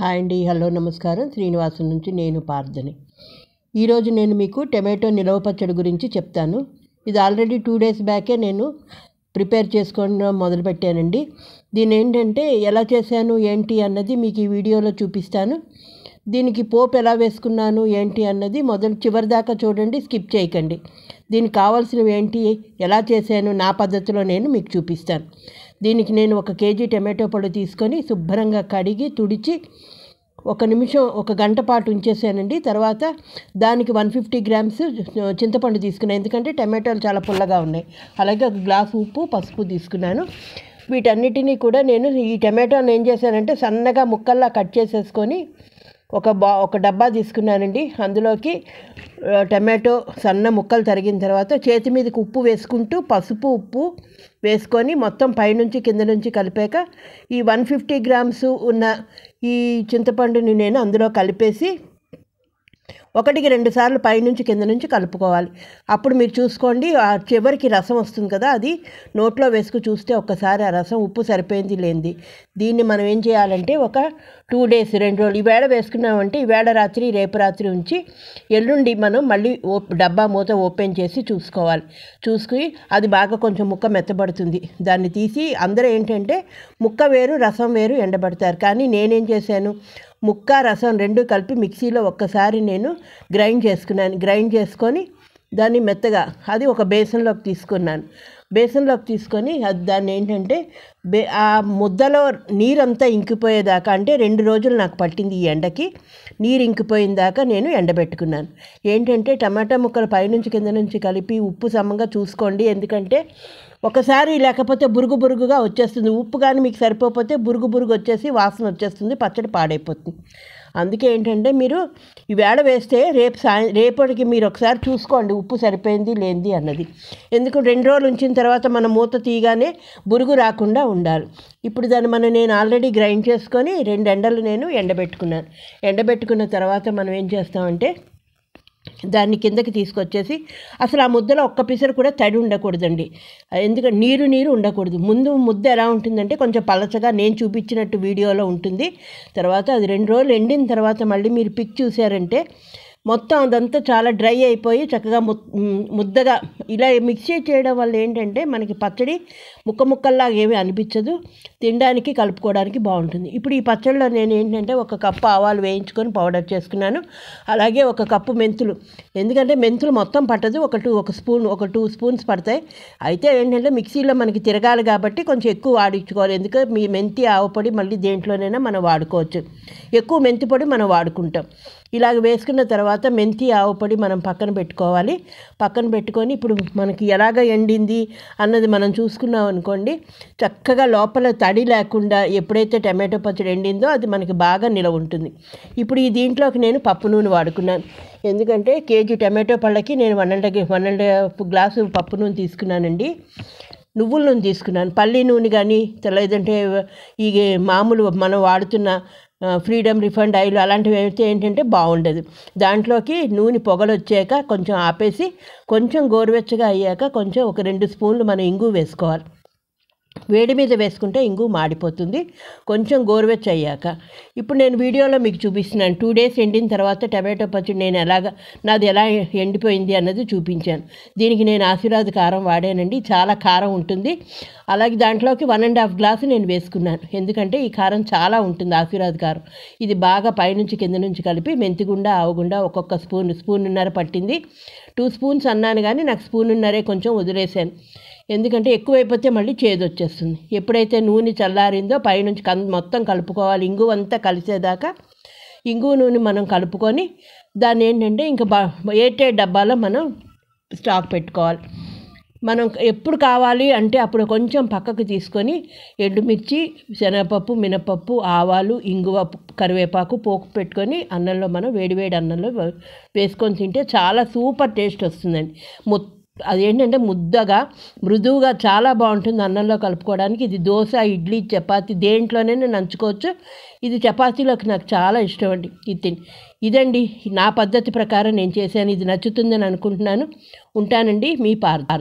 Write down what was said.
hi అండి hello నమస్కారం శ్రీనివాసం నుంచి నేను పార్థని ఈరోజు నేను మీకు టమాటో నిలవ పచ్చడి గురించి చెప్తాను ఇది ఆల్రెడీ టూ డేస్ బ్యాకే నేను ప్రిపేర్ చేసుకోవడం మొదలుపెట్టానండి దీని ఏంటంటే ఎలా చేశాను ఏంటి అన్నది మీకు ఈ వీడియోలో చూపిస్తాను దీనికి పోపు ఎలా వేసుకున్నాను ఏంటి అన్నది మొదలు చివరి దాకా చూడండి స్కిప్ చేయకండి దీనికి కావాల్సినవి ఏంటి ఎలా చేశాను నా పద్ధతిలో నేను మీకు చూపిస్తాను దీనికి నేను ఒక కేజీ టమాటో పళ్ళు తీసుకొని శుభ్రంగా కడిగి తుడిచి ఒక నిమిషం ఒక గంట పాటు ఉంచేసానండి తర్వాత దానికి వన్ ఫిఫ్టీ గ్రామ్స్ చింతపండు తీసుకున్నాను ఎందుకంటే టమాటోలు చాలా పుల్లగా ఉన్నాయి అలాగే ఒక గ్లాస్ ఉప్పు పసుపు తీసుకున్నాను వీటన్నిటినీ కూడా నేను ఈ టమాటోని ఏం చేశానంటే సన్నగా ముక్కల్లా కట్ చేసేసుకొని ఒక బా ఒక డబ్బా తీసుకున్నానండి అందులోకి టమాటో సన్న ముక్కలు తరిగిన తర్వాత చేతి మీదకి ఉప్పు వేసుకుంటూ పసుపు ఉప్పు వేసుకొని మొత్తం పైనుంచి కింద నుంచి కలిపాక ఈ వన్ ఫిఫ్టీ గ్రామ్స్ ఉన్న ఈ చింతపండుని నేను అందులో కలిపేసి ఒకటికి రెండు సార్లు పైనుంచి కింద నుంచి కలుపుకోవాలి అప్పుడు మీరు చూసుకోండి ఆ చివరికి రసం వస్తుంది కదా అది నోట్లో వేసుకు చూస్తే ఒక్కసారి ఆ రసం ఉప్పు సరిపోయింది లేనిది దీన్ని మనం ఏం చేయాలంటే ఒక టూ డేస్ రెండు రోజులు ఈవేళ వేసుకున్నామంటే ఈవేళ రాత్రి రేపు రాత్రి ఉంచి ఎల్లుండి మనం మళ్ళీ ఓ డబ్బా మూత ఓపెన్ చేసి చూసుకోవాలి చూసుకుని అది బాగా కొంచెం ముక్క మెత్తబడుతుంది దాన్ని తీసి అందరూ ఏంటంటే ముక్క వేరు రసం వేరు ఎండబడతారు కానీ నేనేం చేశాను ముక్క రసం రెండు కలిపి మిక్సీలో ఒక్కసారి నేను గ్రైండ్ చేసుకున్నాను గ్రైండ్ చేసుకొని దాన్ని మెత్తగా అది ఒక బేసన్లోకి తీసుకున్నాను బేసన్లోకి తీసుకొని అది దాన్ని ఏంటంటే బే ఆ ముద్దలో నీరంతా ఇంకిపోయేదాకా అంటే రెండు రోజులు నాకు పట్టింది ఈ ఎండకి నీరు ఇంకిపోయిన దాకా నేను ఎండబెట్టుకున్నాను ఏంటంటే టమాటా ముక్కలు పైనుంచి కింద నుంచి కలిపి ఉప్పు సమంగా చూసుకోండి ఎందుకంటే ఒకసారి లేకపోతే బురుగు బురుగుగా వచ్చేస్తుంది ఉప్పు కానీ మీకు సరిపోతే బురుగు బురుగు వచ్చేసి వాసన వచ్చేస్తుంది పచ్చడి పాడైపోతుంది అందుకే ఏంటంటే మీరు ఈ వేడ వేస్తే రేపు సాయం రేపటికి మీరు ఒకసారి చూసుకోండి ఉప్పు సరిపోయింది లేనిది అన్నది ఎందుకు రెండు రోజులు ఉంచిన తర్వాత మనం మూత తీయగానే బురుగు రాకుండా ఉండాలి ఇప్పుడు దాన్ని మనం నేను ఆల్రెడీ గ్రైండ్ చేసుకొని రెండు ఎండలు నేను ఎండబెట్టుకున్నాను ఎండబెట్టుకున్న తర్వాత మనం ఏం చేస్తామంటే దాన్ని కిందకి తీసుకొచ్చేసి అసలు ఆ ముద్దలో ఒక్క పిసరు కూడా తడి ఉండకూడదండి ఎందుకంటే నీరు నీరు ఉండకూడదు ముందు ముద్ద ఎలా ఉంటుందంటే కొంచెం పలచగా నేను చూపించినట్టు వీడియోలో ఉంటుంది తర్వాత అది రెండు రోజులు ఎండిన తర్వాత మళ్ళీ మీరు పిక్ చూసారంటే మొత్తం అదంతా చాలా డ్రై అయిపోయి చక్కగా ముద్దగా ఇలా మిక్సీ చేయడం వల్ల ఏంటంటే మనకి పచ్చడి ముక్క ముక్కల్లాగా ఏమీ అనిపించదు తినడానికి కలుపుకోవడానికి బాగుంటుంది ఇప్పుడు ఈ పచ్చడిలో నేను ఏంటంటే ఒక కప్పు ఆవాలు వేయించుకొని పౌడర్ చేసుకున్నాను అలాగే ఒక కప్పు మెంతులు ఎందుకంటే మెంతులు మొత్తం పట్టదు ఒక టూ ఒక స్పూన్ ఒక టూ స్పూన్స్ పడతాయి అయితే ఏంటంటే మిక్సీలో మనకి తిరగాలి కాబట్టి కొంచెం ఎక్కువ వాడించుకోవాలి ఎందుకంటే మీ మెంతి పొడి మళ్ళీ దేంట్లోనైనా మనం వాడుకోవచ్చు ఎక్కువ మెంతి పొడి మనం వాడుకుంటాం ఇలాగ వేసుకున్న తర్వాత మెంతి ఆవుపడి మనం పక్కన పెట్టుకోవాలి పక్కన పెట్టుకొని ఇప్పుడు మనకి ఎలాగ ఎండింది అన్నది మనం చూసుకున్నాం అనుకోండి చక్కగా లోపల తడి లేకుండా ఎప్పుడైతే టమాటో పచ్చడి ఎండిందో అది మనకి బాగా నిలవ ఉంటుంది ఇప్పుడు ఈ దీంట్లోకి నేను పప్పు నూనె వాడుకున్నాను ఎందుకంటే కేజీ టమాటో పళ్ళకి నేను one and one and glass పప్పు నూనె తీసుకున్నానండి నువ్వుల నూనె తీసుకున్నాను పల్లి నూనె కానీ లేదంటే ఈ మామూలు మనం వాడుతున్న ఫ్రీడమ్ రిఫండ్ ఆయిల్ అలాంటివి అయితే ఏంటంటే బాగుండేది దాంట్లోకి నూనె పొగలు వచ్చాక కొంచెం ఆపేసి కొంచెం గోరువెచ్చగా అయ్యాక కొంచెం ఒక రెండు స్పూన్లు మనం ఇంగు వేసుకోవాలి వేడి మీద వేసుకుంటే ఇంగు మాడిపోతుంది కొంచెం గోరువెచ్చ అయ్యాక ఇప్పుడు నేను వీడియోలో మీకు చూపిస్తున్నాను టూ డేస్ ఎండిన తర్వాత టమాటో పచ్చడి నేను ఎలాగ నాది ఎలా ఎండిపోయింది అన్నది చూపించాను దీనికి నేను ఆశీర్వాద కారం వాడానండి చాలా కారం ఉంటుంది అలాగే దాంట్లోకి వన్ అండ్ హాఫ్ గ్లాసు నేను వేసుకున్నాను ఎందుకంటే ఈ కారం చాలా ఉంటుంది ఆశీర్వాద కారం ఇది బాగా పైనుంచి కింద నుంచి కలిపి మెంతిగుండా ఆవుగుండా ఒక్కొక్క స్పూన్ స్పూన్ ఉన్నర పట్టింది టూ స్పూన్స్ అన్నాను కానీ నాకు స్పూన్ ఉన్నరే కొంచెం వదిలేశాను ఎందుకంటే ఎక్కువైపోతే మళ్ళీ చేదు వచ్చేస్తుంది ఎప్పుడైతే నూనె చల్లారిందో పైనుంచి కం మొత్తం కలుపుకోవాలి ఇంగువ అంతా కలిసేదాకా ఇంగువ నూనె మనం కలుపుకొని దాన్ని ఏంటంటే ఇంకా బా ఏటే డబ్బాలో మనం స్టాక్ పెట్టుకోవాలి మనం ఎప్పుడు కావాలి అంటే అప్పుడు కొంచెం పక్కకు తీసుకొని ఎండుమిర్చి శనగపప్పు మినపప్పు ఆవాలు ఇంగువ కరివేపాకు పోకు పెట్టుకొని అన్నంలో మనం వేడివేడి అన్నంలో వేసుకొని తింటే చాలా సూపర్ టేస్ట్ వస్తుందండి మొత్తం అదేంటంటే ముద్దగా మృదువుగా చాలా బాగుంటుంది అన్నంలో కలుపుకోవడానికి ఇది దోశ ఇడ్లీ చపాతి దేంట్లోనే నేను నంచుకోవచ్చు ఇది చపాతీలోకి నాకు చాలా ఇష్టం అండి ఇది ఇదండి నా పద్ధతి ప్రకారం నేను చేశాను ఇది నచ్చుతుందని అనుకుంటున్నాను ఉంటానండి మీ పార్